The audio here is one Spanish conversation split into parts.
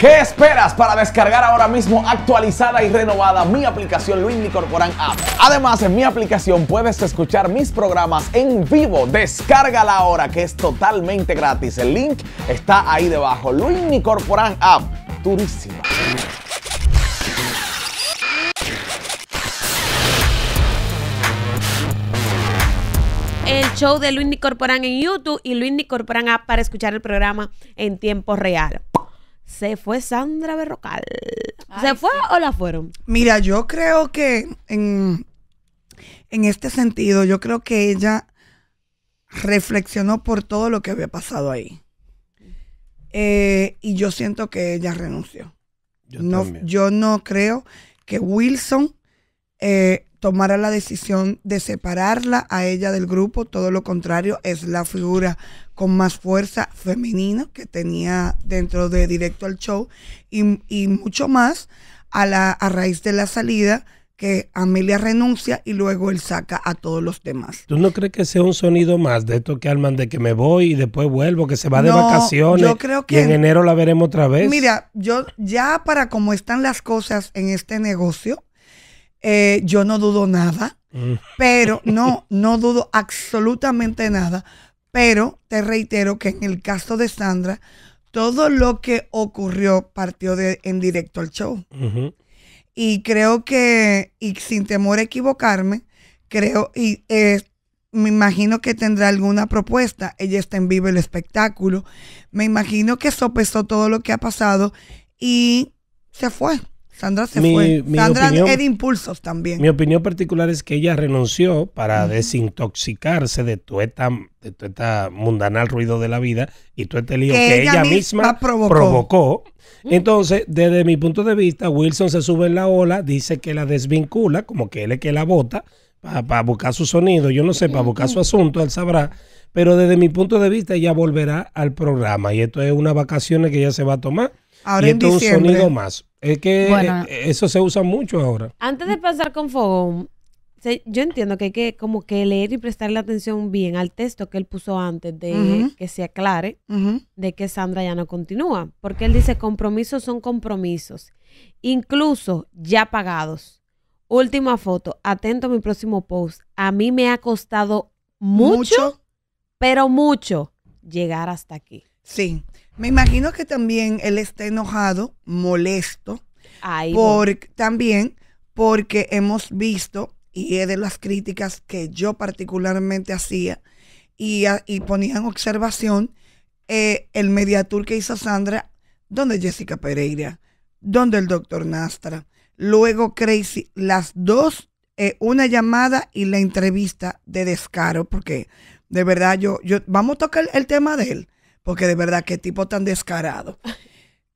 ¿Qué esperas para descargar ahora mismo actualizada y renovada mi aplicación Luis Corporan App? Además, en mi aplicación puedes escuchar mis programas en vivo. Descárgala ahora que es totalmente gratis. El link está ahí debajo. Luis Corporan App, Durísimo. el show de Luis Corporan en YouTube y Luis Corporan App para escuchar el programa en tiempo real se fue Sandra Berrocal. ¿Se fue o la fueron? Mira, yo creo que en, este sentido, yo creo que ella reflexionó por todo lo que había pasado ahí. Eh, y yo siento que ella renunció. Yo no, yo no creo que Wilson eh, tomara la decisión de separarla a ella del grupo. Todo lo contrario, es la figura con más fuerza femenina que tenía dentro de Directo al Show y, mucho más a, la, a raíz de la salida que Amelia renuncia y luego él saca a todos los demás. ¿Tú no crees que sea un sonido más de esto que arman de que me voy y después vuelvo, que se va de vacaciones? Yo creo que y en enero la veremos otra vez. Mira, yo ya para cómo están las cosas en este negocio, eh, yo no dudo nada, mm. pero no, no dudo absolutamente nada, pero te reitero que en el caso de Sandra, todo lo que ocurrió partió de, en directo al show. Y creo que, y sin temor a equivocarme, creo, y eh, me imagino que tendrá alguna propuesta. Ella está en vivo el espectáculo. Me imagino que sopesó todo lo que ha pasado y se fue. Sandra se fue. Sandra es de impulsos también. Mi opinión particular es que ella renunció para desintoxicarse de todo esta, de tu mundanal ruido de la vida y todo este lío que, ella, misma provocó. Entonces, desde mi punto de vista, Wilson se sube en la ola, dice que la desvincula, como que él es que la bota, para buscar su sonido, yo no sé, para buscar su asunto, él sabrá. Pero desde mi punto de vista, ella volverá al programa y esto es unas vacaciones que ella se va a tomar y un sonido más. Es que eh, eso se usa mucho ahora. Antes de pasar con fogón, yo entiendo que hay que como que leer y prestarle atención bien al texto que él puso antes de que se aclare de que Sandra ya no continúa, porque él dice compromisos son compromisos, incluso ya pagados. Última foto, atento a mi próximo post. A mí me ha costado mucho. pero mucho llegar hasta aquí. Sí. Me imagino que también él está enojado, molesto, también porque hemos visto, y es de las críticas que yo particularmente hacía, y, ponía en observación eh, el mediatur que hizo Sandra, donde Jessica Pereira, donde el doctor Nastra, luego Crazy, las dos, eh, una llamada y la entrevista de descaro, porque de verdad yo, yo vamos a tocar el tema de él porque de verdad, qué tipo tan descarado.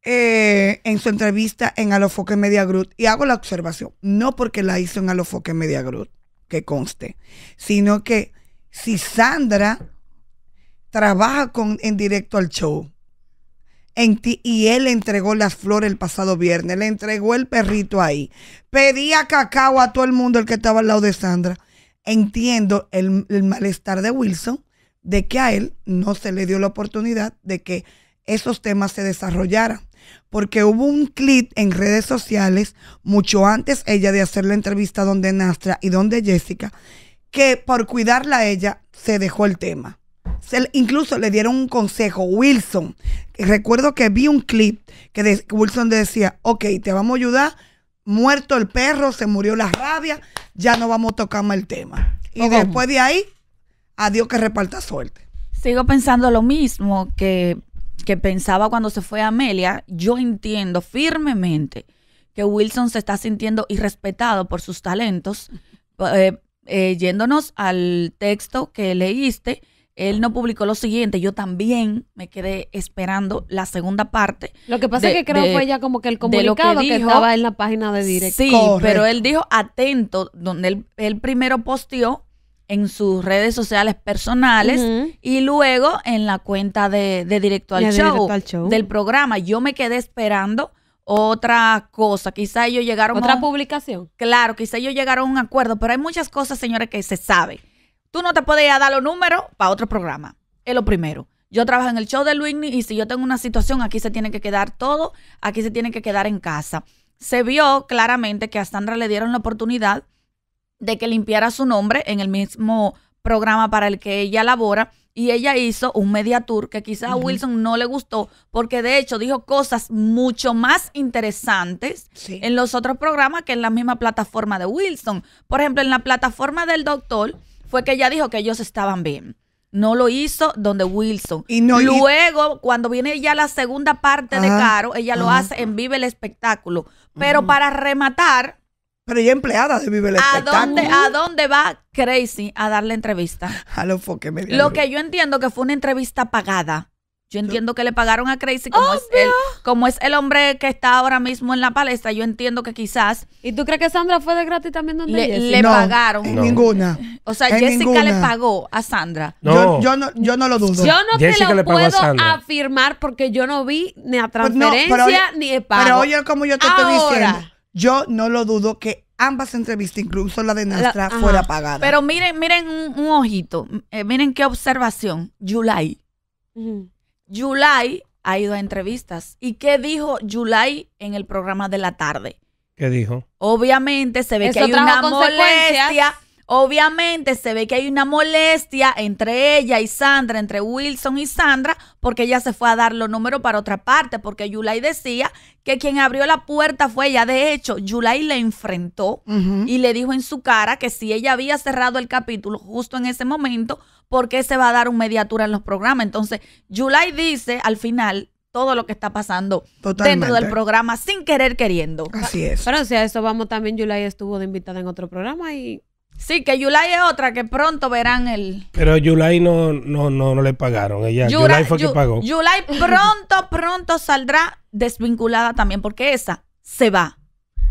Eh, en su entrevista en Alofoque Media Group, y hago la observación, no porque la hizo en Alofoque Media Group, que conste, sino que si Sandra trabaja con, en directo al show, en ti, y él entregó las flores el pasado viernes, le entregó el perrito ahí, pedía cacao a todo el mundo el que estaba al lado de Sandra. Entiendo el malestar de Wilson, de que a él no se le dio la oportunidad de que esos temas se desarrollaran. Porque hubo un clip en redes sociales, mucho antes ella de hacer la entrevista donde Nastra y donde Jessica, que por cuidarla a ella se dejó el tema. incluso le dieron un consejo, Wilson. Recuerdo que vi un clip que de, Wilson decía, ok, te vamos a ayudar, muerto el perro, se murió la rabia, ya no vamos a tocar más el tema. Y después de ahí a Dios que reparta suerte. Sigo pensando lo mismo que, que pensaba cuando se fue Amelia. Yo entiendo firmemente que Wilson se está sintiendo irrespetado por sus talentos. Eh, eh, yéndonos al texto que leíste, él no publicó lo siguiente, yo también me quedé esperando la segunda parte. Lo que pasa es que creo que fue ya como que el comunicado que, estaba en la página de directo. Sí, pero él dijo atento, donde él primero posteó en sus redes sociales personales y luego en la cuenta de, de directo, al show, del programa. Yo me quedé esperando otra cosa. Quizá ellos llegaron ¿Otra a. ¿Otra publicación? Claro, quizá ellos llegaron a un acuerdo, pero hay muchas cosas, señores, que se sabe. Tú no te puedes dar los números para otro programa. Es lo primero. Yo trabajo en el show de Luis, y si yo tengo una situación, aquí se tiene que quedar todo, aquí se tiene que quedar en casa. Se vio claramente que a Sandra le dieron la oportunidad de que limpiara su nombre en el mismo programa para el que ella labora. Y ella hizo un media tour que quizás a Wilson no le gustó, porque de hecho dijo cosas mucho más interesantes en los otros programas que en la misma plataforma de Wilson. Por ejemplo, en la plataforma del doctor fue que ella dijo que ellos estaban bien. No lo hizo donde Wilson. Y Luego, cuando viene ya la segunda parte de ah, Caro, ella lo hace en Vive el Espectáculo. Pero para rematar, pero ella empleada de Vive el ¿A dónde, va Crazy a darle entrevista? A lo Lo que yo entiendo que fue una entrevista pagada. Yo entiendo que le pagaron a Crazy como es, el, como es el hombre que está ahora mismo en la palestra. Yo entiendo que quizás. ¿Y tú crees que Sandra fue de gratis también donde Le, pagaron. ninguna. O sea, Jessica le pagó a Sandra. Yo, no, lo dudo. Yo no te lo puedo afirmar porque yo no vi ni a pues transferencia ni a pago. Pero oye, como yo te estoy diciendo yo no lo dudo que ambas entrevistas, incluso la de nuestra, fuera pagada. Pero miren, miren un, ojito, eh, miren qué observación. July. Uh ha ido a entrevistas. ¿Y qué dijo July en el programa de la tarde? ¿Qué dijo? Obviamente se ve que hay una molestia Obviamente se ve que hay una molestia entre ella y Sandra, entre Wilson y Sandra, porque ella se fue a dar los números para otra parte, porque Yulai decía que quien abrió la puerta fue ella. De hecho, Yulai le enfrentó y le dijo en su cara que si ella había cerrado el capítulo justo en ese momento, ¿por qué se va a dar un mediatura en los programas? Entonces, Yulai dice al final todo lo que está pasando dentro del programa sin querer queriendo. Así es. Pero si a eso vamos también, Yulai estuvo de invitada en otro programa y Sí, que Yulai es otra que pronto verán el. Pero Yulai no, no, no, le pagaron. Ella, Yulai fue que pagó. Yulai pronto, pronto saldrá desvinculada también, porque esa se va.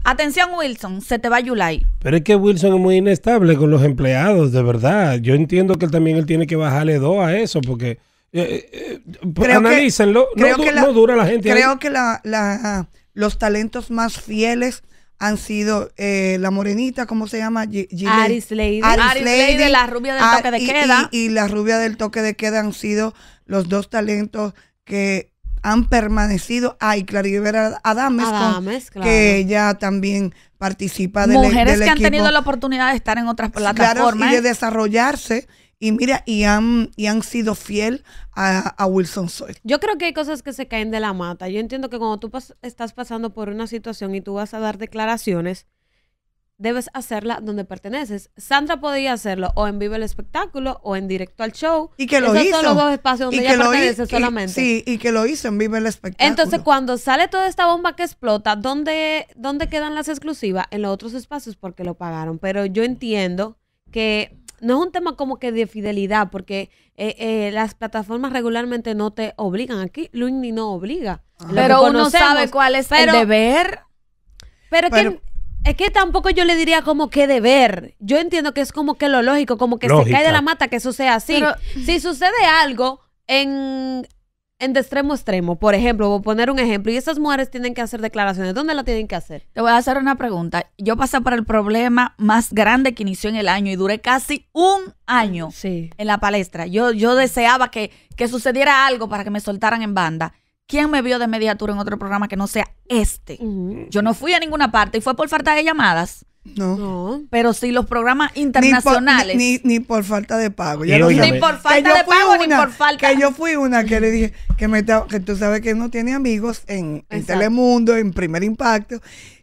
Atención, Wilson, se te va Yulai. Pero es que Wilson es muy inestable con los empleados, de verdad. Yo entiendo que él también él tiene que bajarle dos a eso, porque. Eh, eh, eh, analícenlo. no, la, dura la gente. Creo que la, los talentos más fieles han sido eh, la morenita, ¿cómo se llama? Aris Lady. Aris, Lady, la rubia del ah, toque de queda. Y, la rubia del toque de queda han sido los dos talentos que han permanecido. ay Clarivera Adames, que ella también participa de Mujeres mujeres que han tenido la oportunidad de estar en otras plataformas. y de desarrollarse y mira, y han, y han sido fiel a, Wilson Soy. Yo creo que hay cosas que se caen de la mata. Yo entiendo que cuando tú estás pasando por una situación y tú vas a dar declaraciones, debes hacerla donde perteneces. Sandra podía hacerlo o en vivo el espectáculo o en directo al show. Y que lo Esos hizo. Son los dos espacios donde ella pertenece solamente. sí, y que lo hizo en vivo el espectáculo. Entonces, cuando sale toda esta bomba que explota, ¿dónde, dónde quedan las exclusivas? En los otros espacios porque lo pagaron. Pero yo entiendo que no es un tema como que de fidelidad, porque eh, eh, las plataformas regularmente no te obligan. Aquí ni no obliga. Pero uno sabe cuál es el deber. Pero, es que tampoco yo le diría como que deber. Yo entiendo que es como que lo lógico, como que se cae de la mata que eso sea así. si sucede algo en en de extremo extremo, por ejemplo, voy a poner un ejemplo, y esas mujeres tienen que hacer declaraciones, ¿dónde la tienen que hacer? Te voy a hacer una pregunta. Yo pasé por el problema más grande que inició en el año y duré casi un año en la palestra. Yo, yo deseaba que, que sucediera algo para que me soltaran en banda. ¿Quién me vio de mediatura en otro programa que no sea este? Yo no fui a ninguna parte y fue por falta de llamadas. No. Pero si los programas internacionales. Ni por, ni, por falta de pago. ni por falta de pago, ni por falta. Que yo fui una que le dije que, me, que tú sabes que no tiene amigos en, Telemundo, en Primer Impacto.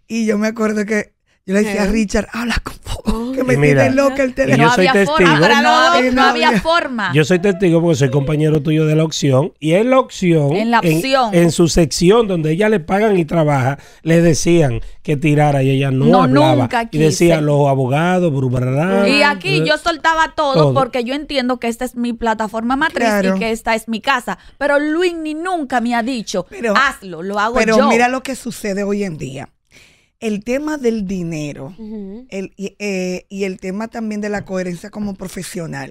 Y yo me acuerdo que yo le decía a eh. Richard, habla con que me tiene loca el yo soy no había testigo. Forma, ah, no, había forma. Yo soy testigo porque soy compañero tuyo de la opción. Y en la opción, en, su sección donde ella le pagan y trabaja, le decían que tirara y ella no, no hablaba. Nunca y decía los abogados, Y aquí eh, yo soltaba todo, porque yo entiendo que esta es mi plataforma matriz y que esta es mi casa. Pero Luis ni nunca me ha dicho, pero, hazlo, lo hago yo. Pero mira lo que sucede hoy en día el tema del dinero eh, y, el tema también de la coherencia como profesional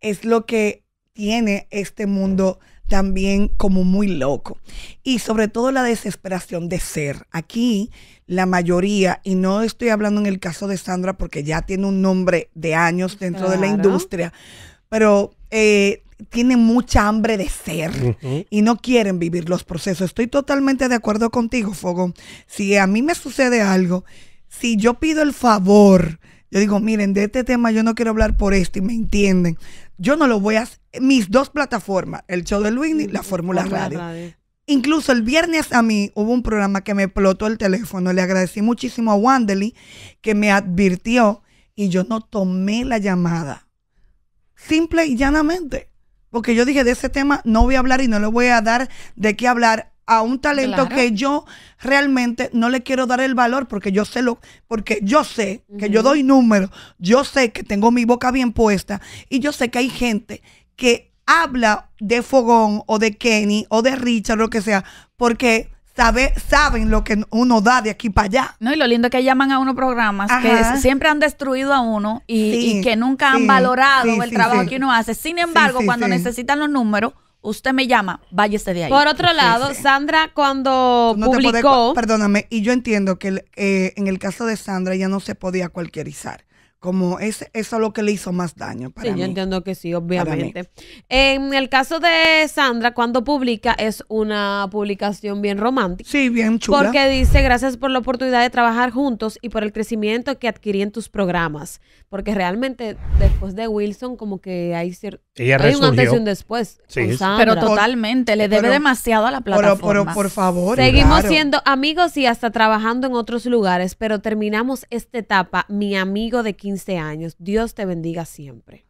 es lo que tiene este mundo también como muy loco. Y sobre todo la desesperación de ser. Aquí la mayoría, y no estoy hablando en el caso de Sandra porque ya tiene un nombre de años dentro de la industria, pero eh, tienen mucha hambre de ser y no quieren vivir los procesos. Estoy totalmente de acuerdo contigo, Fogo. Si a mí me sucede algo, si yo pido el favor, yo digo, miren, de este tema yo no quiero hablar por esto y me entienden. Yo no lo voy a hacer. Mis dos plataformas, el show de Luis y la Fórmula Radio. Incluso el viernes a mí hubo un programa que me explotó el teléfono. Le agradecí muchísimo a Wanderly que me advirtió y yo no tomé la llamada Simple y llanamente. Porque yo dije, de ese tema no voy a hablar y no le voy a dar de qué hablar a un talento que yo realmente no le quiero dar el valor porque yo sé lo porque yo sé que yo doy números, yo sé que tengo mi boca bien puesta y yo sé que hay gente que habla de Fogón o de Kenny o de Richard o lo que sea porque saben lo que uno da de aquí para allá. No, y lo lindo es que llaman a uno programas que siempre han destruido a uno y, que nunca han valorado el trabajo que uno hace. Sin embargo, cuando necesitan los números, usted me llama, váyase de ahí. Por otro lado, Sandra cuando publicó... perdóname, y yo entiendo que eh, en el caso de Sandra ya no se podía cualquierizar como eso es lo que le hizo más daño para sí, yo entiendo que sí, obviamente. En el caso de Sandra, cuando publica, es una publicación bien romántica. Sí, bien chula. Porque dice, gracias por la oportunidad de trabajar juntos y por el crecimiento que adquirí en tus programas. Porque realmente, después de Wilson, como que hay, un antes y un después. Sí, pero totalmente, le debe demasiado a la plataforma. Pero, por favor. Seguimos siendo amigos y hasta trabajando en otros lugares, pero terminamos esta etapa, mi amigo de 15 años. Dios te bendiga siempre.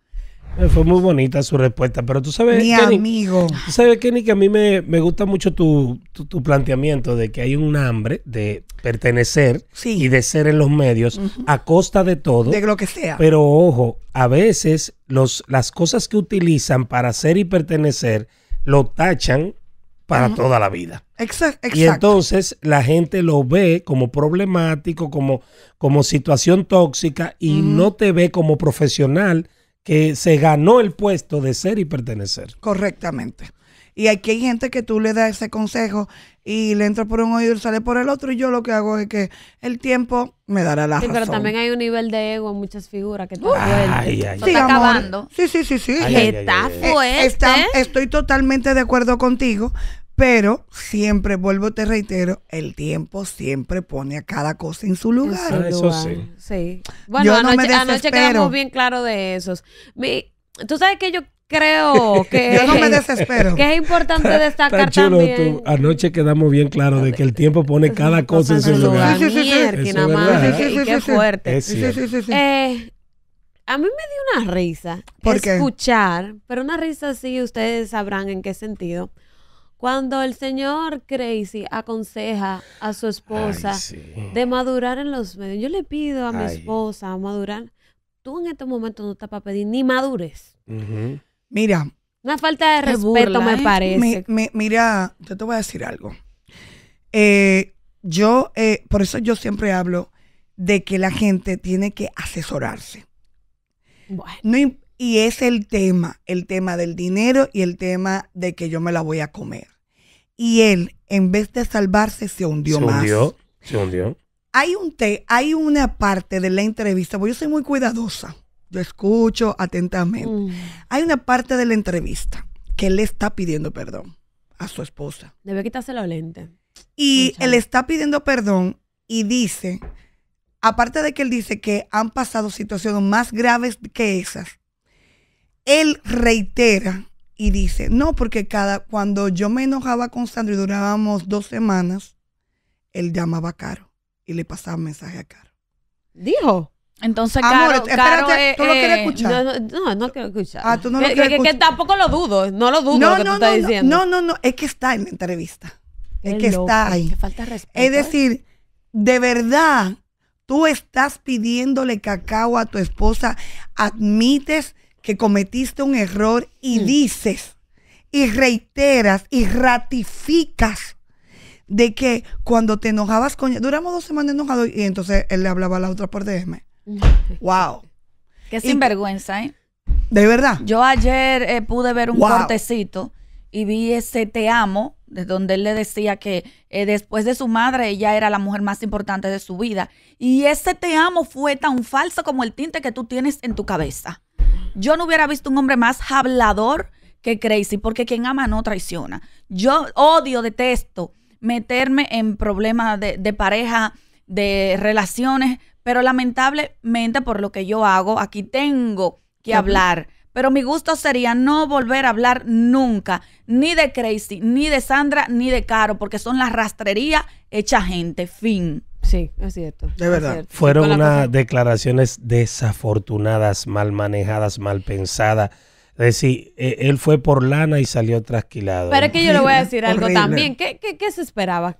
Eh, fue muy bonita su respuesta, pero tú sabes, Mi amigo. sabes, que a mí me, gusta mucho tu, planteamiento de que hay un hambre de pertenecer y de ser en los medios a costa de todo. De lo que sea. Pero ojo, a veces los, las cosas que utilizan para ser y pertenecer lo tachan para toda la vida. Exacto, Y entonces la gente lo ve como problemático, como, como situación tóxica y no te ve como profesional que se ganó el puesto de ser y pertenecer. Correctamente. Y aquí hay gente que tú le das ese consejo y le entra por un oído y sale por el otro. Y yo lo que hago es que el tiempo me dará la sí, Pero también hay un nivel de ego en muchas figuras que tú ay, sí, está acabando. Sí, sí, sí, sí. está fuerte. Eh, estoy totalmente de acuerdo contigo. Pero siempre, vuelvo, te reitero, el tiempo siempre pone a cada cosa en su lugar. Eso sí. sí. Bueno, anoche, quedamos bien claro de eso. tú sabes que yo creo que, es importante destacar también. Tú. Anoche quedamos bien claro de que el tiempo pone cada cosa en su lugar. Qué fuerte. a mí me dio una risa ¿Por escuchar, pero una risa así ustedes sabrán en qué sentido. Cuando el señor Crazy aconseja a su esposa de madurar en los medios, yo le pido a mi esposa a madurar. Tú en este momento no estás para pedir ni madures. Mira. Una falta de respeto, me ¿eh? parece. mira, yo te voy a decir algo. Eh, yo, eh, por eso yo siempre hablo de que la gente tiene que asesorarse. y es el tema, el tema del dinero y el tema de que yo me la voy a comer. Y él, en vez de salvarse, se hundió se Hundió, se hundió. Hay, un té hay una parte de la entrevista, porque yo soy muy cuidadosa yo escucho atentamente. Mm. Hay una parte de la entrevista que él está pidiendo perdón a su esposa. Debe quitarse la lente. Y él está pidiendo perdón y dice, aparte de que él dice que han pasado situaciones más graves que esas, él reitera y dice, no, porque cada, cuando yo me enojaba con Sandro y durábamos dos semanas, él llamaba a Caro y le pasaba mensaje a Caro. Dijo. Entonces, Amor, lo quieres eh, escuchar? No, no, no, quiero escuchar. Ah, tú no lo tampoco eh, lo dudo, no lo dudo no, no, no, es que está en la entrevista. es que está ahí. falta es eh. decir, de verdad, tú estás pidiéndole cacao a tu esposa, admites que cometiste un error y mm. dices, y reiteras, y ratificas de que cuando te enojabas Duramos dos semanas enojados y entonces él le hablaba a la otra por DM ¡Wow! Qué sinvergüenza, ¿eh? De verdad. Yo ayer eh, pude ver un cortecito y vi ese Te amo, de donde él le decía que eh, después de su madre ella era la mujer más importante de su vida. Y ese Te amo fue tan falso como el tinte que tú tienes en tu cabeza. Yo no hubiera visto un hombre más hablador que Crazy, porque quien ama no traiciona. Yo odio, detesto meterme en problemas de, de pareja, de relaciones, pero lamentablemente por lo que yo hago, aquí tengo que hablar. Pero mi gusto sería no volver a hablar nunca, ni de Crazy, ni de Sandra, ni de Caro, porque son la rastrería hecha gente. Fin. Sí, es cierto. De verdad. Fueron unas declaraciones desafortunadas, mal manejadas, mal pensadas. Es decir, e-, él fue por lana y salió trasquilado. Pero es que yo le voy a decir algo también. ¿Qué, qué, qué se esperaba?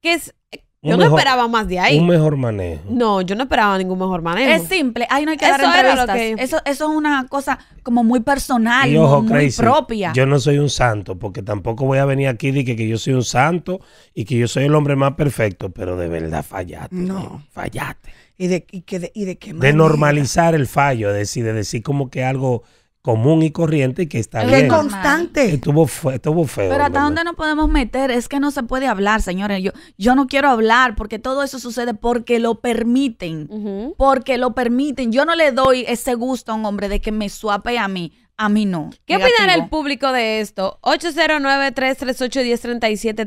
¿Qué, es, yo no esperaba más de ahí. Un mejor manejo. No, yo no esperaba ningún mejor manejo. Es simple. Ahí no hay que eso dar entrevistas. Eso, eso, es una cosa como muy personal, y muy propia. Yo no soy un santo, porque tampoco voy a venir aquí y que, que yo soy un santo y que yo soy el hombre más perfecto, pero de verdad fallaste. No. Eh, fallaste. ¿Y de, de, qué De normalizar el fallo, es decir, de decir como que algo común y corriente y que está bien. constante. Estuvo, fue Estuvo feo Pero hasta dónde nos podemos meter, es que no se puede hablar, señores. Yo, yo no quiero hablar porque todo eso sucede porque lo permiten. Porque lo permiten. Yo no le doy ese gusto a un hombre de que me suape a mí. A mí no. ¿Qué opinará el público de esto? 809-338-1037,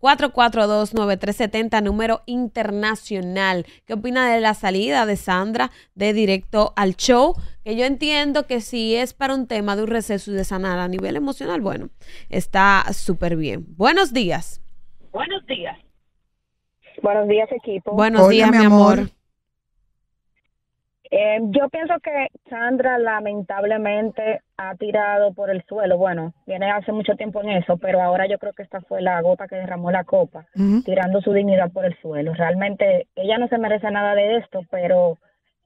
347-442-9370, número internacional. ¿Qué opina de la salida de Sandra de directo al show? Que yo entiendo que si es para un tema de un receso y de sanar a nivel emocional, bueno, está súper bien. Buenos días. Buenos días. Buenos días, equipo. Buenos días, mi amor. Em, yo pienso que Sandra lamentablemente ha tirado por el suelo. Bueno, viene hace mucho tiempo en eso, pero ahora yo creo que esta fue la gota que derramó la copa, tirando su dignidad por el suelo. Realmente ella no se merece nada de esto, pero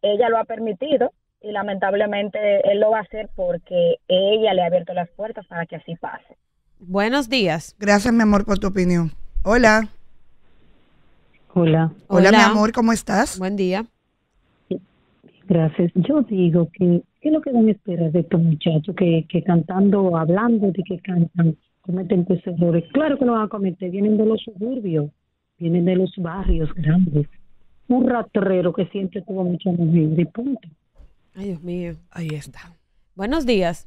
ella lo ha permitido y lamentablemente él lo va a hacer porque ella le ha abierto las puertas para que así pase. Buenos días. Gracias, mi amor, por tu opinión. Hola. Hola, Hola. mi amor, ¿cómo estás? Buen día gracias. Yo digo que, ¿qué es lo que dan esperas de estos muchachos que, que cantando, hablando de que cantan, cometen tus pues errores? Claro que lo van a cometer, vienen de los suburbios, vienen de los barrios grandes. Un ratrero que siempre tuvo mucha libre y punto. Ay, Dios mío. Ahí está. Buenos días.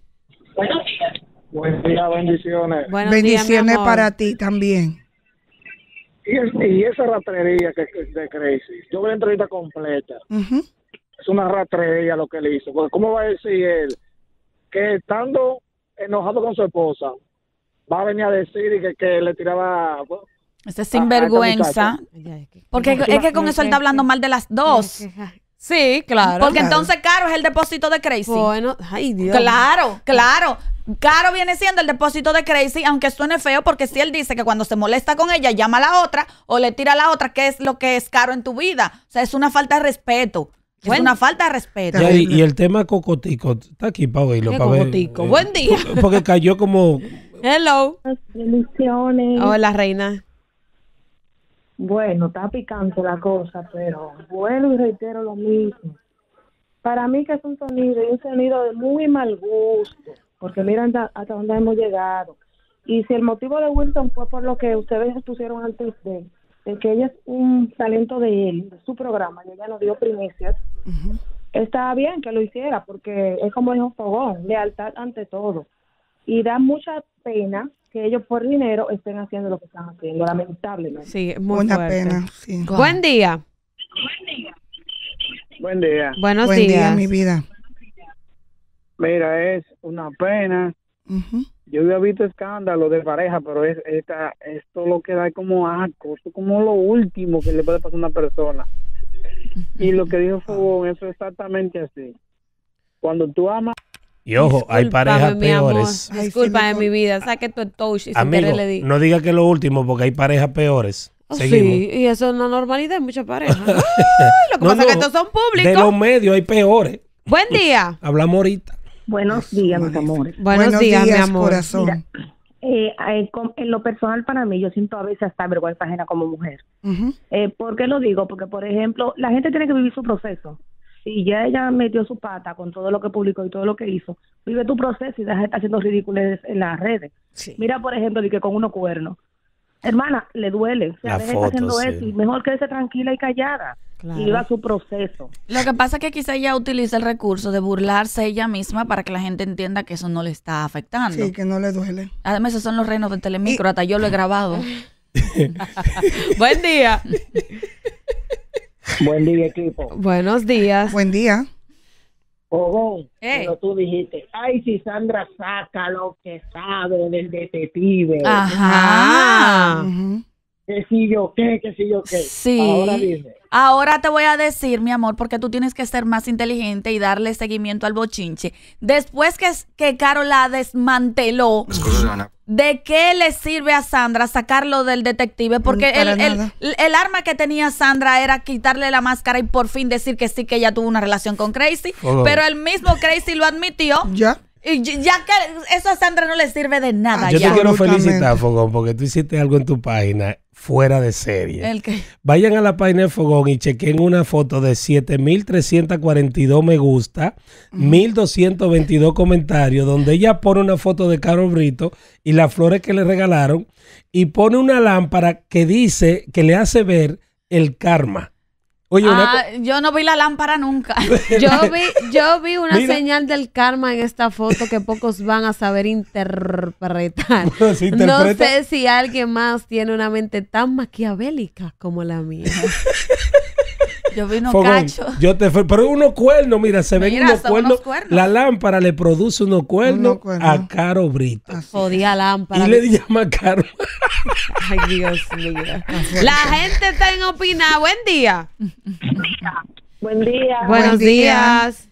Buenos días. Buen día, bendiciones. bendiciones para ti también. Y, y, esa ratrería que, de Crazy. Yo la entrevista completa es una ratrería lo que le hizo. ¿Cómo va a decir él que estando enojado con su esposa, va a venir a decir que, que le tiraba... este es sinvergüenza. Porque es que con eso él está hablando mal de las dos. Sí, claro. Porque entonces caro es el depósito de Crazy. Bueno, ay Dios. Claro, claro. Caro viene siendo el depósito de Crazy, aunque suene feo, porque si él dice que cuando se molesta con ella llama a la otra o le tira a la otra, ¿qué es lo que es caro en tu vida? O sea, es una falta de respeto. Bueno, una falta de respeto. y, el tema Cocotico está aquí para oírlo. cocotico? Ver, Buen día. Porque cayó como. Hello. Hola, reina. Bueno, está picante la cosa, pero vuelvo y reitero lo mismo. Para mí que es un sonido, y un sonido de muy mal gusto, porque mira hasta dónde hemos llegado. Y si el motivo de Wilson fue por lo que ustedes pusieron antes de, de que ella es un talento de su programa, y ella nos dio primicias, estaba bien que lo hiciera, porque es como dijo Fogón, lealtad ante todo. Y da mucha pena que ellos por dinero estén haciendo lo que están haciendo, lamentablemente. Sí, es pena, Buen día. Buen día. Buen día. Buenos Buen días. día, mi vida. Mira, es una pena yo había visto escándalos de pareja, pero es, esto lo que da como asco, esto como lo último que le puede pasar a una persona. Y lo que dijo Fogón, eso es exactamente así. Cuando tú amas... Y ojo, hay parejas peores. Disculpa en mi vida, saque tu touch y Amigo, le di. No diga que es lo último porque hay parejas peores. Oh, sí, y eso es una normalidad en muchas parejas. lo que pasa es que estos son públicos. De los medios hay peores. Buen día. Hablamos ahorita. Buenos días, mis amores. Buenos, días, mi amor. Corazón. Eh, eh, en lo personal para mí, yo siento a veces hasta vergüenza ajena como mujer. Eh, ¿Por qué lo digo? Porque, por ejemplo, la gente tiene que vivir su proceso. Y ya ella metió su pata con todo lo que publicó y todo lo que hizo, vive tu proceso y deja de estar haciendo ridículos en las redes. Mira, por ejemplo, de que con unos cuernos. Hermana, le duele. la deja foto, haciendo eso mejor quédese tranquila y callada y iba su proceso. Lo que pasa es que quizá ella utiliza el recurso de burlarse ella misma para que la gente entienda que eso no le está afectando. Sí, que no le duele. Además, esos son los reinos del telemicro, hasta yo lo he grabado. Buen día. Buen día, equipo. Buenos días. Buen día. Ojo, pero eh. tú dijiste, ay, si Sandra saca lo que sabe del detective. Ajá. Ajá. Ah qué sí yo qué, qué sí qué. Sí. Ahora te voy a decir, mi amor, porque tú tienes que ser más inteligente y darle seguimiento al bochinche. Después que, que Caro la desmanteló, ¿de qué le sirve a Sandra sacarlo del detective? Porque el, el, arma que tenía Sandra era quitarle la máscara y por fin decir que sí, que ella tuvo una relación con Crazy. Oh. Pero el mismo Crazy lo admitió. Ya. Ya que eso a Sandra no le sirve de nada. Ah, yo te quiero felicitar, Fogón, porque tú hiciste algo en tu página fuera de serie. Vayan a la página de Fogón y chequen una foto de 7.342 me gusta, 1.222 comentarios, donde ella pone una foto de Carol Brito y las flores que le regalaron y pone una lámpara que dice, que le hace ver el karma. Ah, yo no vi la lámpara nunca. yo vi, yo vi una señal del karma en esta foto que pocos van a saber interpretar. no sé si alguien más tiene una mente tan maquiavélica como la mía. Yo vi unos Yo te, pero unos cuernos, mira, se ven unos cuernos, La lámpara le produce unos cuernos, a Caro Brito. Jodía lámpara. Y le llama Caro. Ay, Dios mío. La gente está en opinar Buen día. Buen día. Buenos días.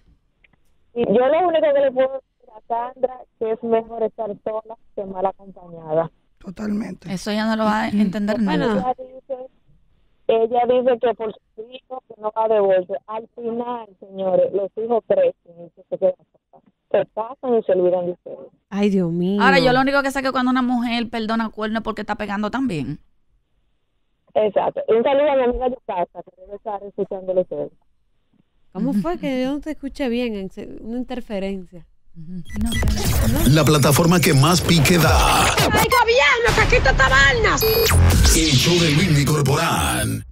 Yo lo único que le puedo decir a Sandra que es mejor estar sola que mal acompañada. Totalmente. Eso ya no lo va a entender Bueno, ella dice que por su hijo que no va de vuelta. Al final, señores, los hijos crecen y se quedan se pasan y se olvidan de ustedes. Ay, Dios mío. Ahora, yo lo único que sé que cuando una mujer perdona cuerno es porque está pegando también. Exacto. Un saludo a mi amiga de casa, que debe estar escuchándole ¿Cómo fue que yo no te escuché bien? Una interferencia. La plataforma que más pique da. ¡El gobierno caqueta quita El show de Luis Corporán.